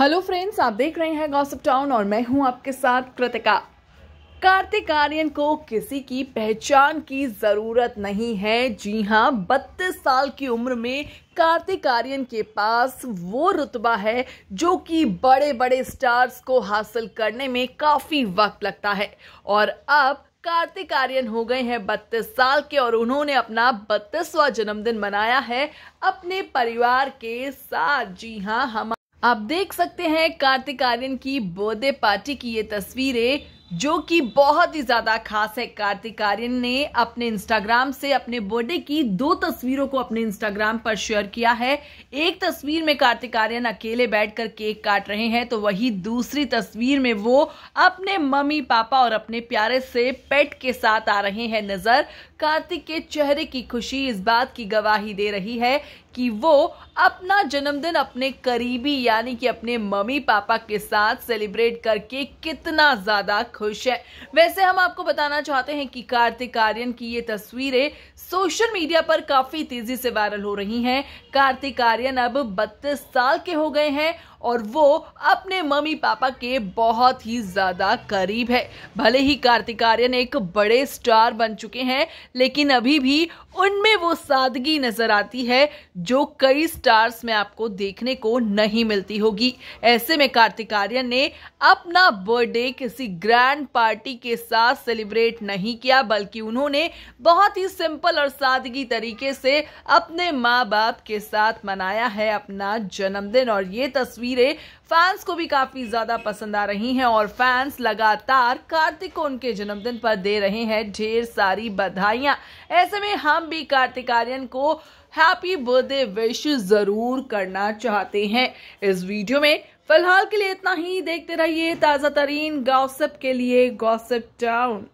hello friends आप देख रहे हैं गॉसिप टाउन और मैं हूं आपके साथ कृतिका कार्तिक आर्यन को किसी की पहचान की ज़रूरत नहीं है जी हाँ बत्तीस साल की उम्र में कार्तिक आर्यन के पास वो रुतबा है जो कि बड़े बड़े स्टार्स को हासिल करने में काफ़ी वक्त लगता है और अब कार्तिक आर्यन हो गए हैं बत्तीस साल के और उन्होंने अपना बत्तीसवा जन्मदिन मनाया है अपने परिवार के साथ जी हाँ हम आप देख सकते हैं कार्तिक आर्यन की बर्थडे पार्टी की ये तस्वीरें जो कि बहुत ही ज्यादा खास है कार्तिक आर्यन ने अपने इंस्टाग्राम से अपने बर्थडे की दो तस्वीरों को अपने इंस्टाग्राम पर शेयर किया है एक तस्वीर में कार्तिक आर्यन अकेले बैठकर केक काट रहे हैं तो वही दूसरी तस्वीर में वो अपने मम्मी पापा और अपने प्यारे से पेट के साथ आ रहे हैं नजर कार्तिक के चेहरे की खुशी इस बात की गवाही दे रही है कि वो अपना जन्मदिन अपने करीबी यानी कि अपने मम्मी पापा के साथ सेलिब्रेट करके कितना ज़्यादा खुश है वैसे हम आपको बताना चाहते हैं कि कार्तिक आर्यन की ये तस्वीरें सोशल मीडिया पर काफ़ी तेज़ी से वायरल हो रही हैं कार्तिक आर्यन अब बत्तीस साल के हो गए हैं और वो अपने मम्मी पापा के बहुत ही ज़्यादा करीब है भले ही कार्तिक आर्यन एक बड़े स्टार बन चुके हैं लेकिन अभी भी उनमें वो सादगी नज़र आती है जो कई स्टार्स में आपको देखने को नहीं मिलती होगी ऐसे में कार्तिक आर्यन ने अपना बर्थडे किसी ग्रैंड पार्टी के साथ सेलिब्रेट नहीं किया बल्कि उन्होंने बहुत ही सिंपल और सादगी तरीके से अपने माँ बाप के साथ मनाया है अपना जन्मदिन और ये तस्वीर तस्वीरें फैंस को भी काफी ज्यादा पसंद आ रही हैं और फैंस लगातार कार्तिक को उनके जन्मदिन पर दे रहे हैं ढेर सारी बधाइयां ऐसे में हम भी कार्तिक आर्यन को हैप्पी बर्थडे विश जरूर करना चाहते हैं इस वीडियो में फिलहाल के लिए इतना ही देखते रहिए ताज़ा तरीन गॉसिप के लिए गौसेप टाउन